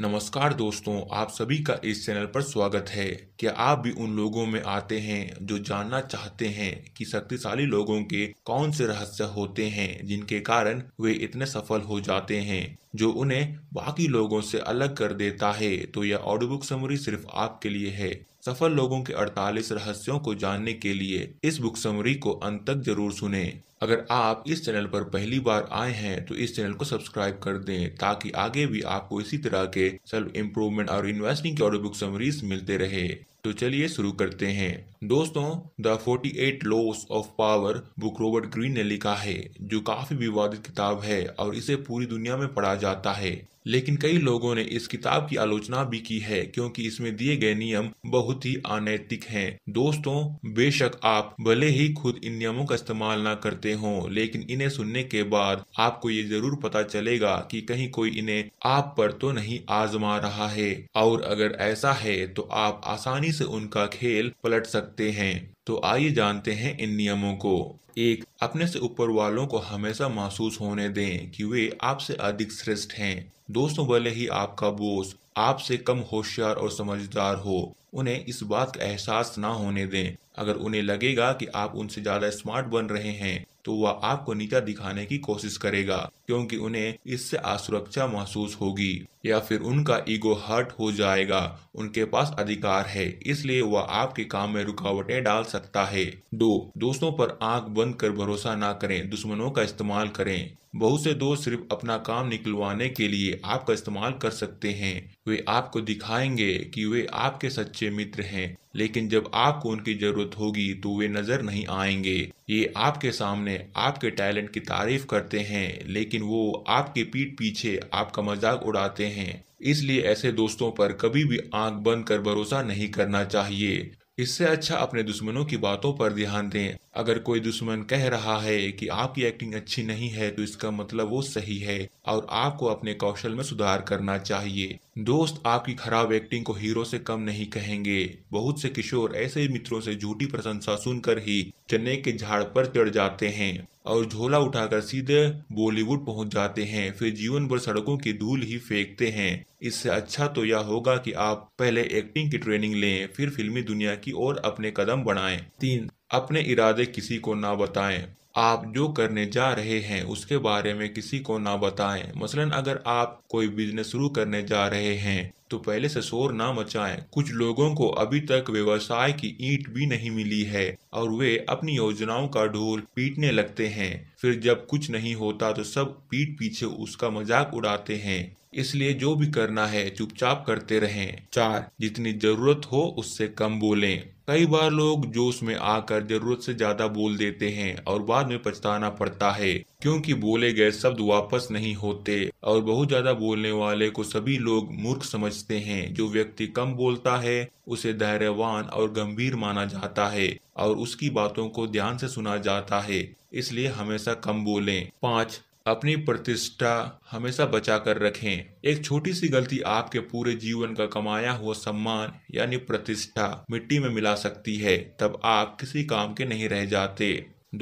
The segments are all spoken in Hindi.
नमस्कार दोस्तों आप सभी का इस चैनल पर स्वागत है क्या आप भी उन लोगों में आते हैं जो जानना चाहते हैं कि शक्तिशाली लोगों के कौन से रहस्य होते हैं जिनके कारण वे इतने सफल हो जाते हैं जो उन्हें बाकी लोगों से अलग कर देता है तो यह ऑडियो बुक समरी सिर्फ आपके लिए है सफल लोगों के 48 रहस्यों को जानने के लिए इस बुक समरी को अंत तक जरूर सुने अगर आप इस चैनल पर पहली बार आए हैं तो इस चैनल को सब्सक्राइब कर दें ताकि आगे भी आपको इसी तरह के सेल्फ इम्प्रूवमेंट और इन्वेस्टिंग की ऑडियो बुक समरीज मिलते रहे तो चलिए शुरू करते हैं दोस्तों the 48 laws of power book Robert Greene ने लिखा है जो काफी विवादित किताब है और इसे पूरी दुनिया में पढ़ा जाता है लेकिन कई लोगों ने इस किताब की आलोचना भी की है क्योंकि इसमें दिए गए नियम बहुत ही अनैतिक हैं। दोस्तों बेशक आप भले ही खुद इन नियमों का इस्तेमाल ना करते हो लेकिन इन्हें सुनने के बाद आपको ये जरूर पता चलेगा कि कहीं कोई इन्हें आप पर तो नहीं आजमा रहा है और अगर ऐसा है तो आप आसानी से उनका खेल पलट सकते हैं तो आइए जानते हैं इन नियमों को एक अपने से ऊपर वालों को हमेशा महसूस होने दें कि वे आपसे अधिक श्रेष्ठ हैं दोस्तों भले ही आपका बोस आपसे कम होशियार और समझदार हो उन्हें इस बात का एहसास ना होने दें अगर उन्हें लगेगा कि आप उनसे ज्यादा स्मार्ट बन रहे हैं तो वह आपको नीचा दिखाने की कोशिश करेगा क्योंकि उन्हें इससे असुरक्षा महसूस होगी या फिर उनका ईगो हर्ट हो जाएगा उनके पास अधिकार है इसलिए वह आपके काम में रुकावटें डाल सकता है दो दोस्तों पर आंख बंद कर भरोसा ना करें दुश्मनों का इस्तेमाल करें बहुत से दोस्त सिर्फ अपना काम निकलवाने के लिए आपका इस्तेमाल कर सकते हैं वे आपको दिखाएंगे कि वे आपके सच्चे मित्र हैं लेकिन जब आपको उनकी जरूरत होगी तो वे नजर नहीं आएंगे ये आपके सामने आपके टैलेंट की तारीफ करते हैं लेकिन लेकिन वो आपके पीठ पीछे आपका मजाक उड़ाते हैं इसलिए ऐसे दोस्तों पर कभी भी आंख बंद कर भरोसा नहीं करना चाहिए इससे अच्छा अपने दुश्मनों की बातों पर ध्यान दें अगर कोई दुश्मन कह रहा है कि आपकी एक्टिंग अच्छी नहीं है तो इसका मतलब वो सही है और आपको अपने कौशल में सुधार करना चाहिए दोस्त आपकी खराब एक्टिंग को हीरो से कम नहीं कहेंगे बहुत से किशोर ऐसे ही मित्रों से झूठी प्रशंसा सुनकर ही चने के झाड़ पर चढ़ जाते हैं और झोला उठाकर सीधे बॉलीवुड पहुंच जाते हैं फिर जीवन भर सड़कों की धूल ही फेंकते हैं इससे अच्छा तो यह होगा कि आप पहले एक्टिंग की ट्रेनिंग लें फिर फिल्मी दुनिया की ओर अपने कदम बढ़ाएं तीन अपने इरादे किसी को ना बताएं आप जो करने जा रहे हैं उसके बारे में किसी को ना बताएं मसलन अगर आप कोई बिजनेस शुरू करने जा रहे हैं तो पहले से शोर ना मचाएं कुछ लोगों को अभी तक व्यवसाय की ईंट भी नहीं मिली है और वे अपनी योजनाओं का ढोल पीटने लगते हैं फिर जब कुछ नहीं होता तो सब पीठ पीछे उसका मजाक उड़ाते हैं इसलिए जो भी करना है चुपचाप करते रहें चार जितनी जरूरत हो उससे कम बोलें कई बार लोग जोश में आकर जरूरत से ज्यादा बोल देते हैं और बाद में पछताना पड़ता है क्योंकि बोले गए शब्द वापस नहीं होते और बहुत ज्यादा बोलने वाले को सभी लोग मूर्ख समझते हैं जो व्यक्ति कम बोलता है उसे धैर्यवान और गंभीर माना जाता है और उसकी बातों को ध्यान से सुना जाता है इसलिए हमेशा कम बोलें पाँच अपनी प्रतिष्ठा हमेशा बचा कर रखें एक छोटी सी गलती आपके पूरे जीवन का कमाया हुआ सम्मान यानी प्रतिष्ठा मिट्टी में मिला सकती है तब आप किसी काम के नहीं रह जाते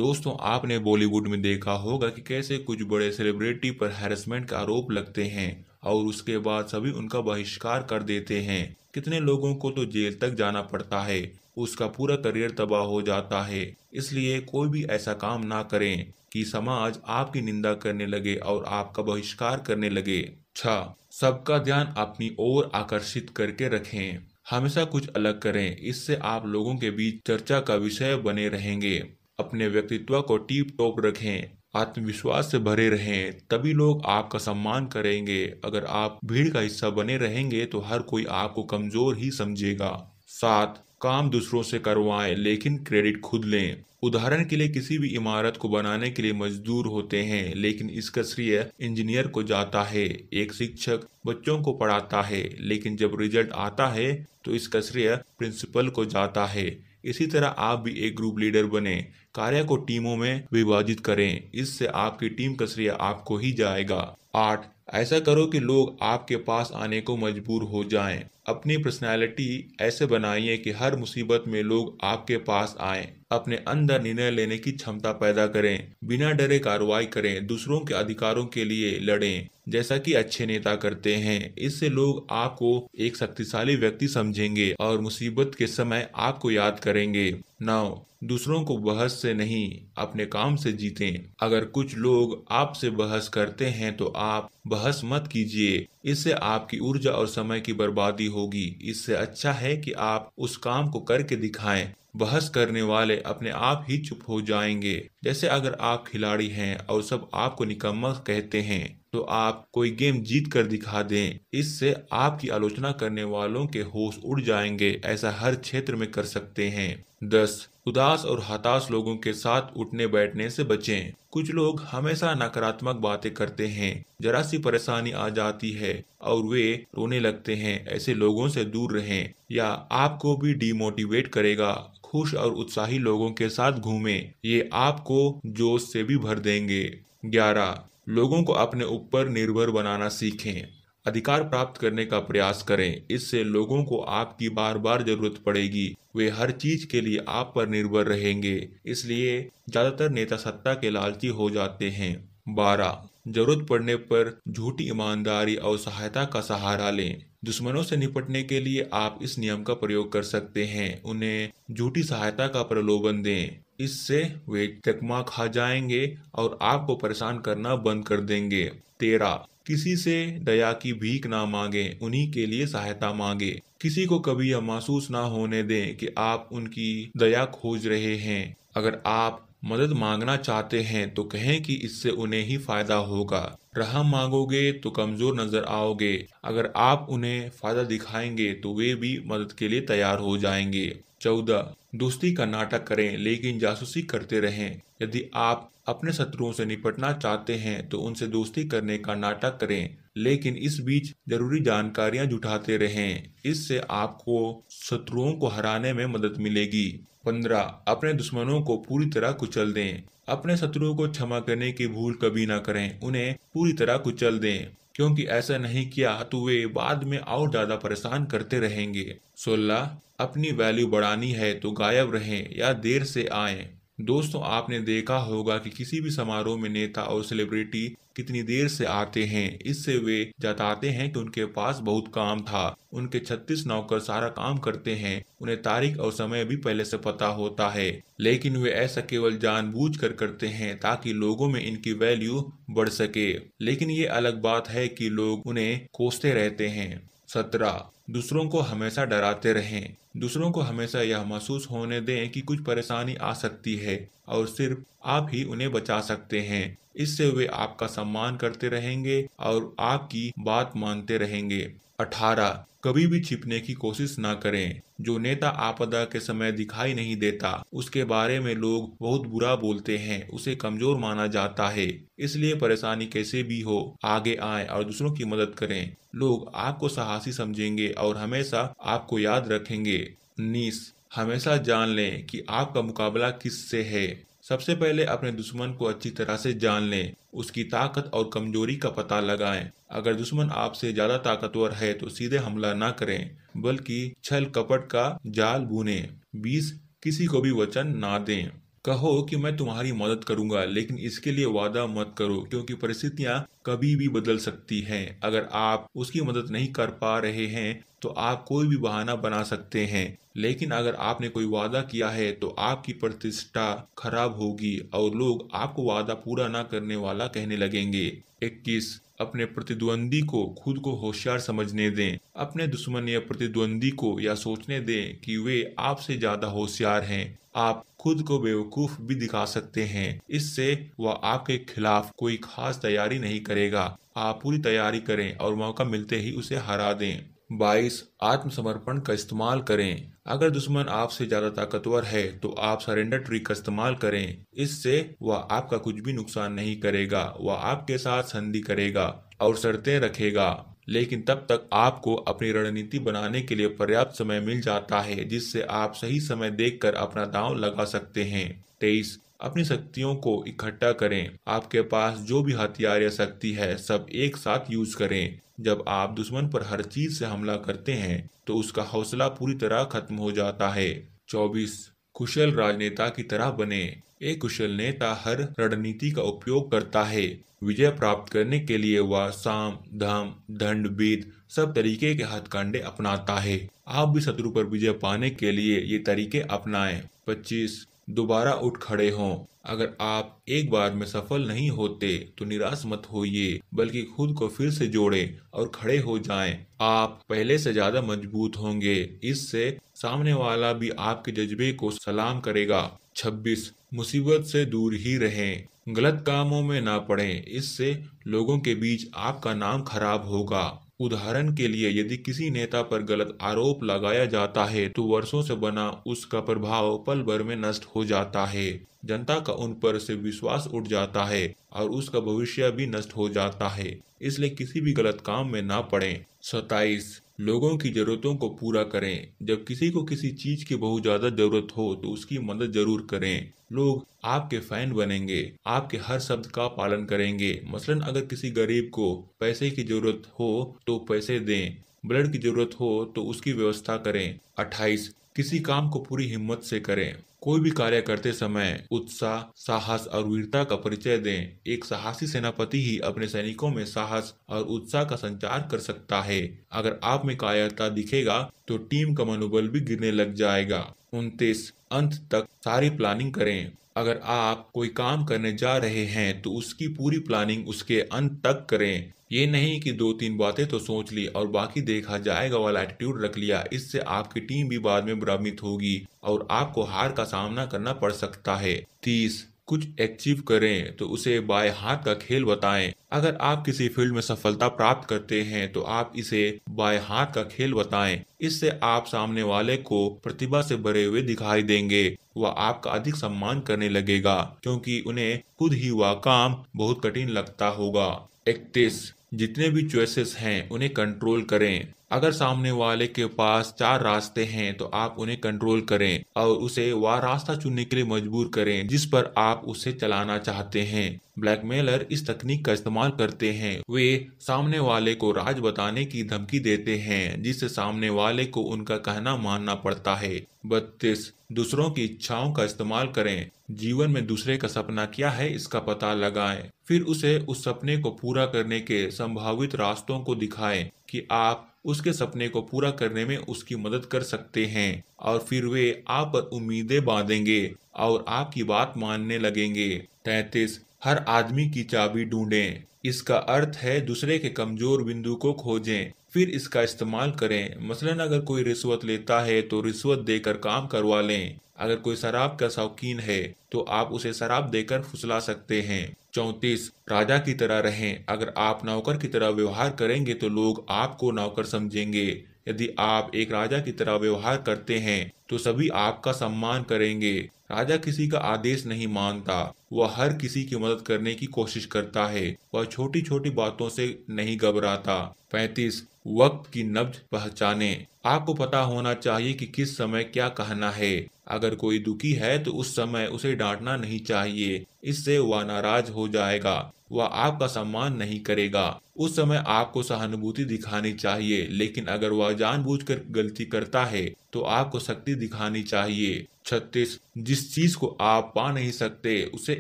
दोस्तों आपने बॉलीवुड में देखा होगा कि कैसे कुछ बड़े सेलिब्रिटी पर हेरसमेंट के आरोप लगते हैं और उसके बाद सभी उनका बहिष्कार कर देते हैं कितने लोगों को तो जेल तक जाना पड़ता है उसका पूरा करियर तबाह हो जाता है इसलिए कोई भी ऐसा काम ना करें कि समाज आपकी निंदा करने लगे और आपका बहिष्कार करने लगे छा सबका ध्यान अपनी ओर आकर्षित करके रखें हमेशा कुछ अलग करें इससे आप लोगों के बीच चर्चा का विषय बने रहेंगे अपने व्यक्तित्व को टीप टॉप रखें आत्मविश्वास से भरे रहें तभी लोग आपका सम्मान करेंगे अगर आप भीड़ का हिस्सा बने रहेंगे तो हर कोई आपको कमजोर ही समझेगा साथ काम दूसरों से करवाएं लेकिन क्रेडिट खुद लें उदाहरण के लिए किसी भी इमारत को बनाने के लिए मजदूर होते हैं लेकिन इसका श्रेय इंजीनियर को जाता है एक शिक्षक बच्चों को पढ़ाता है लेकिन जब रिजल्ट आता है तो इसका श्रेय प्रिंसिपल को जाता है इसी तरह आप भी एक ग्रुप लीडर बने कार्य को टीमों में विभाजित करें इससे आपकी टीम का श्रेय आपको ही जाएगा आठ ऐसा करो कि लोग आपके पास आने को मजबूर हो जाएं। अपनी पर्सनालिटी ऐसे बनाइए कि हर मुसीबत में लोग आपके पास आएं। अपने अंदर निर्णय लेने की क्षमता पैदा करें बिना डरे कार्रवाई करें दूसरों के अधिकारों के लिए लड़ें जैसा कि अच्छे नेता करते हैं इससे लोग आपको एक शक्तिशाली व्यक्ति समझेंगे और मुसीबत के समय आपको याद करेंगे नौ दूसरों को बहस से नहीं अपने काम से जीतें अगर कुछ लोग आपसे बहस करते हैं तो आप बहस मत कीजिए इससे आपकी ऊर्जा और समय की बर्बादी होगी इससे अच्छा है कि आप उस काम को करके दिखाएं बहस करने वाले अपने आप ही चुप हो जाएंगे जैसे अगर आप खिलाड़ी हैं और सब आपको निकम्मा कहते हैं तो आप कोई गेम जीत कर दिखा दें इससे आपकी आलोचना करने वालों के होश उड़ जाएंगे ऐसा हर क्षेत्र में कर सकते हैं दस उदास और हताश लोगों के साथ उठने बैठने से बचें कुछ लोग हमेशा नकारात्मक बातें करते हैं जरा सी परेशानी आ जाती है और वे रोने लगते हैं ऐसे लोगों से दूर रहें या आपको भी डिमोटिवेट करेगा खुश और उत्साही लोगों के साथ घूमें ये आपको जोश से भी भर देंगे ग्यारह लोगों को अपने ऊपर निर्भर बनाना सीखें अधिकार प्राप्त करने का प्रयास करें इससे लोगों को आपकी बार बार जरूरत पड़ेगी वे हर चीज के लिए आप पर निर्भर रहेंगे इसलिए ज्यादातर नेता सत्ता के लालची हो जाते हैं बारह जरूरत पड़ने पर झूठी ईमानदारी और सहायता का सहारा लें दुश्मनों से निपटने के लिए आप इस नियम का प्रयोग कर सकते हैं उन्हें झूठी सहायता का प्रलोभन दें इससे वे चकमा खा जाएंगे और आपको परेशान करना बंद कर देंगे तेरा किसी से दया की भीख ना मांगे उन्हीं के लिए सहायता मांगे किसी को कभी यह महसूस ना होने दें कि आप उनकी दया खोज रहे हैं अगर आप मदद मांगना चाहते हैं तो कहें कि इससे उन्हें ही फायदा होगा रहम मांगोगे तो कमजोर नजर आओगे अगर आप उन्हें फायदा दिखाएंगे तो वे भी मदद के लिए तैयार हो जाएंगे चौदह दोस्ती का नाटक करें लेकिन जासूसी करते रहें यदि आप अपने शत्रुओं से निपटना चाहते हैं तो उनसे दोस्ती करने का नाटक करें लेकिन इस बीच जरूरी जानकारियां जुटाते रहें इससे आपको शत्रुओं को हराने में मदद मिलेगी पंद्रह अपने दुश्मनों को पूरी तरह कुचल दें अपने शत्रुओं को क्षमा करने की भूल कभी ना करें उन्हें पूरी तरह कुचल दें क्योंकि ऐसा नहीं किया तो वे बाद में और ज्यादा परेशान करते रहेंगे सोलह अपनी वैल्यू बढ़ानी है तो गायब रहें या देर से आएं दोस्तों आपने देखा होगा कि किसी भी समारोह में नेता और सेलिब्रिटी कितनी देर से आते हैं इससे वे जताते हैं कि उनके पास बहुत काम था उनके 36 नौकर सारा काम करते हैं उन्हें तारीख और समय भी पहले से पता होता है लेकिन वे ऐसा केवल जानबूझकर करते हैं ताकि लोगों में इनकी वैल्यू बढ़ सके लेकिन ये अलग बात है कि लोग उन्हें कोसते रहते हैं सत्रह दूसरों को हमेशा डराते रहें दूसरों को हमेशा यह महसूस होने दें कि कुछ परेशानी आ सकती है और सिर्फ आप ही उन्हें बचा सकते हैं इससे वे आपका सम्मान करते रहेंगे और आपकी बात मानते रहेंगे अठारह कभी भी छिपने की कोशिश ना करें जो नेता आपदा के समय दिखाई नहीं देता उसके बारे में लोग बहुत बुरा बोलते हैं उसे कमजोर माना जाता है इसलिए परेशानी कैसे भी हो आगे आए और दूसरों की मदद करें लोग आपको साहसी समझेंगे और हमेशा आपको याद रखेंगे नीस हमेशा जान लें कि आपका मुकाबला किस से है सबसे पहले अपने दुश्मन को अच्छी तरह से जान लें उसकी ताकत और कमजोरी का पता लगाएं अगर दुश्मन आपसे ज्यादा ताकतवर है तो सीधे हमला ना करें बल्कि छल कपट का जाल बुने बीस किसी को भी वचन ना दें कहो कि मैं तुम्हारी मदद करूंगा लेकिन इसके लिए वादा मत करो क्योंकि परिस्थितियां कभी भी बदल सकती है अगर आप उसकी मदद नहीं कर पा रहे हैं तो आप कोई भी बहाना बना सकते हैं लेकिन अगर आपने कोई वादा किया है तो आपकी प्रतिष्ठा खराब होगी और लोग आपको वादा पूरा ना करने वाला कहने लगेंगे 21 अपने प्रतिद्वंदी को खुद को होशियार समझने दें अपने दुश्मन या प्रतिद्वंदी को या सोचने दें कि वे आपसे ज्यादा होशियार हैं आप खुद को बेवकूफ भी दिखा सकते हैं इससे वह आपके खिलाफ कोई खास तैयारी नहीं कर करेगा आप पूरी तैयारी करें और मौका मिलते ही उसे हरा दें बाईस आत्मसमर्पण का इस्तेमाल करें अगर दुश्मन आपसे ज्यादा ताकतवर है तो आप सरेंडर ट्रिक का इस्तेमाल करें इससे वह आपका कुछ भी नुकसान नहीं करेगा वह आपके साथ संधि करेगा और शर्तें रखेगा लेकिन तब तक आपको अपनी रणनीति बनाने के लिए पर्याप्त समय मिल जाता है जिससे आप सही समय देखकर अपना दांव लगा सकते हैं तेईस अपनी शक्तियों को इकट्ठा करें आपके पास जो भी हथियार या शक्ति है सब एक साथ यूज करें जब आप दुश्मन पर हर चीज से हमला करते हैं तो उसका हौसला पूरी तरह खत्म हो जाता है चौबीस कुशल राजनेता की तरह बने एक कुशल नेता हर रणनीति का उपयोग करता है विजय प्राप्त करने के लिए वह साम धाम दंड बीत सब तरीके के हथकंडे अपनाता है आप भी शत्रु पर विजय पाने के लिए ये तरीके अपनाएं 25 दोबारा उठ खड़े हों अगर आप एक बार में सफल नहीं होते तो निराश मत होइए बल्कि खुद को फिर से जोड़ें और खड़े हो जाएं। आप पहले से ज्यादा मजबूत होंगे इससे सामने वाला भी आपके जज्बे को सलाम करेगा 26 मुसीबत से दूर ही रहें गलत कामों में ना पड़ें इससे लोगों के बीच आपका नाम खराब होगा उदाहरण के लिए यदि किसी नेता पर गलत आरोप लगाया जाता है तो वर्षों से बना उसका प्रभाव पल भर में नष्ट हो जाता है जनता का उन पर से विश्वास उठ जाता है और उसका भविष्य भी नष्ट हो जाता है इसलिए किसी भी गलत काम में ना पड़े सताइस लोगों की ज़रूरतों को पूरा करें जब किसी को किसी चीज़ की बहुत ज़्यादा ज़रूरत हो तो उसकी मदद ज़रूर करें लोग आपके फैन बनेंगे आपके हर शब्द का पालन करेंगे मसलन अगर किसी गरीब को पैसे की ज़रूरत हो तो पैसे दें ब्लड की ज़रूरत हो तो उसकी व्यवस्था करें अट्ठाईस किसी काम को पूरी हिम्मत से करें कोई भी कार्य करते समय उत्साह साहस और वीरता का परिचय दें एक साहसी सेनापति ही अपने सैनिकों में साहस और उत्साह का संचार कर सकता है अगर आप में कायरता दिखेगा तो टीम का मनोबल भी गिरने लग जाएगा उनतीस अंत तक सारी प्लानिंग करें अगर आप कोई काम करने जा रहे हैं तो उसकी पूरी प्लानिंग उसके अंत तक करें ये नहीं कि दो तीन बातें तो सोच ली और बाकी देखा जाएगा वाला एटीट्यूड रख लिया इससे आपकी टीम भी बाद में भ्रमित होगी और आपको हार का सामना करना पड़ सकता है तीस कुछ अचीव करें तो उसे बाय हाथ का खेल बताएं अगर आप किसी फील्ड में सफलता प्राप्त करते हैं तो आप इसे बाय हाथ का खेल बताएं इससे आप सामने वाले को प्रतिभा से भरे हुए दिखाई देंगे वह आपका अधिक सम्मान करने लगेगा क्योंकि उन्हें खुद ही वह काम बहुत कठिन लगता होगा इकतीस जितने भी चॉइसेस हैं उन्हें कंट्रोल करें अगर सामने वाले के पास चार रास्ते हैं तो आप उन्हें कंट्रोल करें और उसे वह रास्ता चुनने के लिए मजबूर करें जिस पर आप उसे चलाना चाहते हैं ब्लैकमेलर इस तकनीक का इस्तेमाल करते हैं वे सामने वाले को राज बताने की धमकी देते हैं जिससे सामने वाले को उनका कहना मानना पड़ता है बत्तीस दूसरों की इच्छाओं का इस्तेमाल करें जीवन में दूसरे का सपना क्या है इसका पता लगाएं फिर उसे उस सपने को पूरा करने के संभावित रास्तों को दिखाएं कि आप उसके सपने को पूरा करने में उसकी मदद कर सकते हैं और फिर वे आप पर उम्मीदें बांधेंगे और आपकी बात मानने लगेंगे तैतीस हर आदमी की चाबी ढूंढें इसका अर्थ है दूसरे के कमजोर बिंदु को खोजें फिर इसका इस्तेमाल करें मसलन अगर कोई रिश्वत लेता है तो रिश्वत देकर काम करवा लें अगर कोई शराब का शौकीन है तो आप उसे शराब देकर फुसला सकते हैं चौंतीस राजा की तरह रहें अगर आप नौकर की तरह व्यवहार करेंगे तो लोग आपको नौकर समझेंगे यदि आप एक राजा की तरह व्यवहार करते हैं तो सभी आपका सम्मान करेंगे राजा किसी का आदेश नहीं मानता वह हर किसी की मदद करने की कोशिश करता है वह छोटी छोटी बातों से नहीं घबराता पैतीस वक्त की नब्ज पहचाने आपको पता होना चाहिए कि किस समय क्या कहना है अगर कोई दुखी है तो उस समय उसे डांटना नहीं चाहिए इससे वह नाराज हो जाएगा वह आपका सम्मान नहीं करेगा उस समय आपको सहानुभूति दिखानी चाहिए लेकिन अगर वह जानबूझकर गलती करता है तो आपको शक्ति दिखानी चाहिए छत्तीस जिस चीज को आप पा नहीं सकते उसे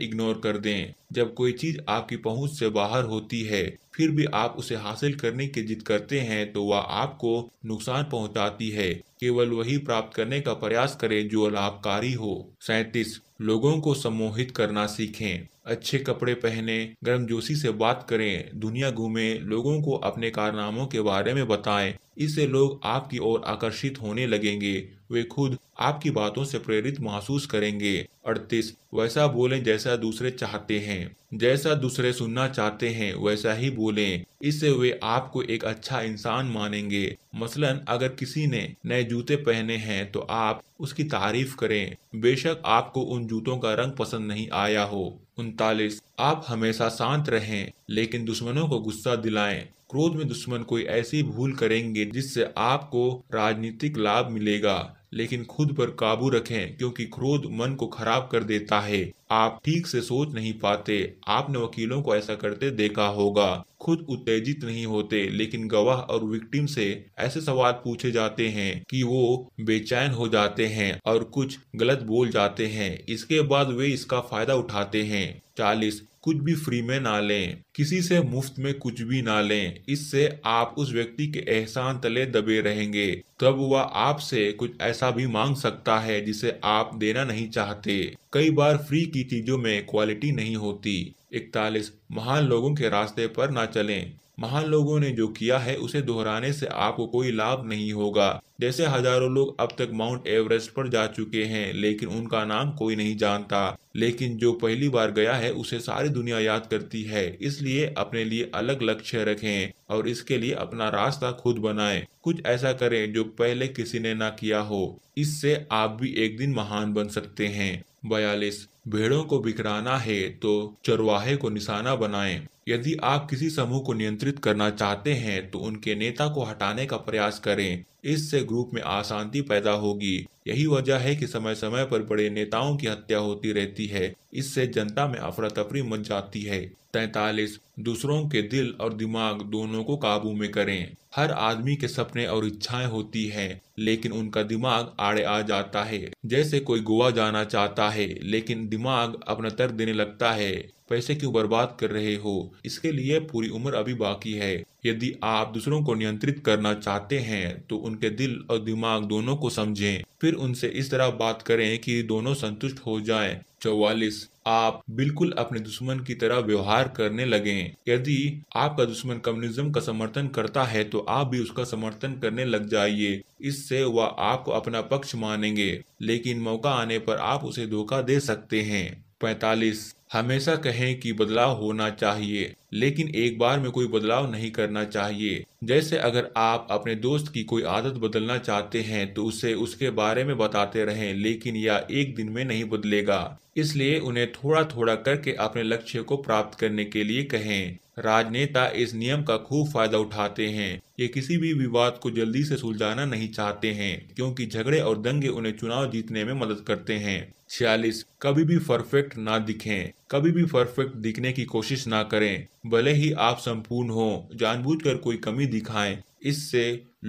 इग्नोर कर दें जब कोई चीज आपकी पहुंच से बाहर होती है फिर भी आप उसे हासिल करने की जिद करते हैं तो वह आपको नुकसान पहुंचाती है केवल वही प्राप्त करने का प्रयास करें जो लाभकारी हो सैतीस लोगों को सम्मोहित करना सीखें अच्छे कपड़े पहने गर्मजोशी से बात करें दुनिया घूमें लोगों को अपने कारनामों के बारे में बताएं इससे लोग आपकी ओर आकर्षित होने लगेंगे वे खुद आपकी बातों से प्रेरित महसूस करेंगे अड़तीस वैसा बोलें जैसा दूसरे चाहते हैं जैसा दूसरे सुनना चाहते हैं वैसा ही बोलें इससे वे आपको एक अच्छा इंसान मानेंगे मसलन अगर किसी ने नए जूते पहने हैं तो आप उसकी तारीफ करें बेशक आपको उन जूतों का रंग पसंद नहीं आया हो उनतालीस आप हमेशा शांत रहें लेकिन दुश्मनों को गुस्सा दिलाएं क्रोध में दुश्मन कोई ऐसी भूल करेंगे जिससे आपको राजनीतिक लाभ मिलेगा लेकिन खुद पर काबू रखें क्योंकि क्रोध मन को खराब कर देता है आप ठीक से सोच नहीं पाते आपने वकीलों को ऐसा करते देखा होगा खुद उत्तेजित नहीं होते लेकिन गवाह और विक्टिम से ऐसे सवाल पूछे जाते हैं कि वो बेचैन हो जाते हैं और कुछ गलत बोल जाते हैं इसके बाद वे इसका फायदा उठाते हैं चालीस कुछ भी फ्री में ना लें किसी से मुफ्त में कुछ भी ना लें इससे आप उस व्यक्ति के एहसान तले दबे रहेंगे तब वह आपसे कुछ ऐसा भी मांग सकता है जिसे आप देना नहीं चाहते कई बार फ्री की चीजों में क्वालिटी नहीं होती इकतालीस महान लोगों के रास्ते पर ना चलें महान लोगों ने जो किया है उसे दोहराने से आपको कोई लाभ नहीं होगा जैसे हजारों लोग अब तक माउंट एवरेस्ट पर जा चुके हैं लेकिन उनका नाम कोई नहीं जानता लेकिन जो पहली बार गया है उसे सारी दुनिया याद करती है इसलिए अपने लिए अलग लक्ष्य रखें और इसके लिए अपना रास्ता खुद बनाएं कुछ ऐसा करें जो पहले किसी ने ना किया हो इससे आप भी एक दिन महान बन सकते हैं बयालीस भेड़ों को बिखराना है तो चरवाहे को निशाना बनाएं यदि आप किसी समूह को नियंत्रित करना चाहते हैं तो उनके नेता को हटाने का प्रयास करें इससे ग्रुप में अशांति पैदा होगी यही वजह है कि समय समय पर बड़े नेताओं की हत्या होती रहती है इससे जनता में अफरा तफरी मच जाती है तैतालीस दूसरों के दिल और दिमाग दोनों को काबू में करें हर आदमी के सपने और इच्छाएं होती हैं लेकिन उनका दिमाग आड़े आ जाता है जैसे कोई गोवा जाना चाहता है लेकिन दिमाग अपना तर्क देने लगता है पैसे क्यों बर्बाद कर रहे हो इसके लिए पूरी उम्र अभी बाकी है यदि आप दूसरों को नियंत्रित करना चाहते हैं तो उनके दिल और दिमाग दोनों को समझें फिर उनसे इस तरह बात करें कि दोनों संतुष्ट हो जाएं। चौवालिस आप बिल्कुल अपने दुश्मन की तरह व्यवहार करने लगे यदि आपका दुश्मन कम्युनिज्म का समर्थन करता है तो आप भी उसका समर्थन करने लग जाइए इससे वह आपको अपना पक्ष मानेंगे लेकिन मौका आने पर आप उसे धोखा दे सकते हैं पैतालीस हमेशा कहें कि बदलाव होना चाहिए लेकिन एक बार में कोई बदलाव नहीं करना चाहिए जैसे अगर आप अपने दोस्त की कोई आदत बदलना चाहते हैं तो उसे उसके बारे में बताते रहें लेकिन यह एक दिन में नहीं बदलेगा इसलिए उन्हें थोड़ा थोड़ा करके अपने लक्ष्य को प्राप्त करने के लिए कहें राजनेता इस नियम का खूब फायदा उठाते हैं ये किसी भी विवाद को जल्दी से सुलझाना नहीं चाहते हैं क्योंकि झगड़े और दंगे उन्हें चुनाव जीतने में मदद करते हैं छियालीस कभी भी परफेक्ट ना दिखें कभी भी परफेक्ट दिखने की कोशिश ना करें भले ही आप संपूर्ण हो जानबूझकर कोई कमी दिखाएं इससे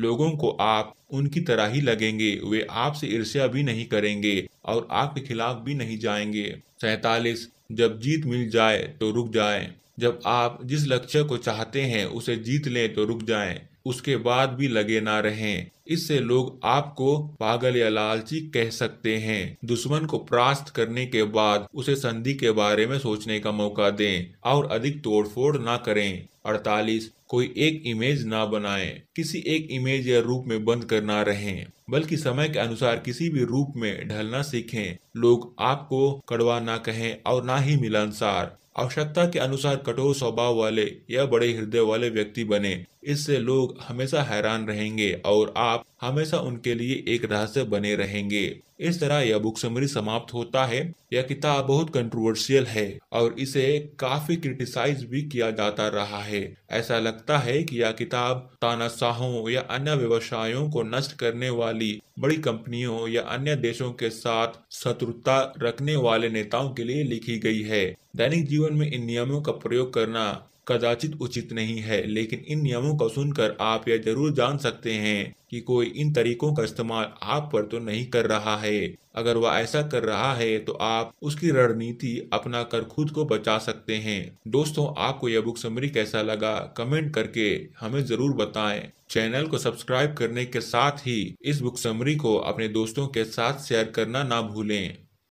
लोगों को आप उनकी तरह ही लगेंगे वे आपसे ईर्ष्या भी नहीं करेंगे और आपके खिलाफ भी नहीं जाएंगे सैतालीस जब जीत मिल जाए तो रुक जाए जब आप जिस लक्ष्य को चाहते हैं उसे जीत लें तो रुक जाएं उसके बाद भी लगे ना रहें इससे लोग आपको पागल या लालची कह सकते हैं दुश्मन को परास्त करने के बाद उसे संधि के बारे में सोचने का मौका दें और अधिक तोड़फोड़ ना करें 48 कोई एक इमेज ना बनाएं किसी एक इमेज या रूप में बंद करना रहें बल्कि समय के अनुसार किसी भी रूप में ढलना सीखें लोग आपको कड़वा ना कहें और ना ही मिलनसार आवश्यकता के अनुसार कठोर स्वभाव वाले या बड़े हृदय वाले व्यक्ति बने इससे लोग हमेशा हैरान रहेंगे और आप हमेशा उनके लिए एक रहस्य बने रहेंगे इस तरह यह बुक समरी समाप्त होता है यह किताब बहुत कंट्रोवर्शियल है और इसे काफी क्रिटिसाइज भी किया जाता रहा है ऐसा लगता है कि यह किताब तानाशाहों या अन्य व्यवसायों को नष्ट करने वाली बड़ी कंपनियों या अन्य देशों के साथ शत्रुता रखने वाले नेताओं के लिए लिखी गई है दैनिक जीवन में इन नियमों का प्रयोग करना कदाचित उचित नहीं है लेकिन इन नियमों को सुनकर आप यह जरूर जान सकते हैं कि कोई इन तरीकों का इस्तेमाल आप पर तो नहीं कर रहा है अगर वह ऐसा कर रहा है तो आप उसकी रणनीति अपना कर खुद को बचा सकते हैं दोस्तों आपको यह बुक समरी कैसा लगा कमेंट करके हमें जरूर बताएं चैनल को सब्सक्राइब करने के साथ ही इस बुक समरी को अपने दोस्तों के साथ शेयर करना ना भूलें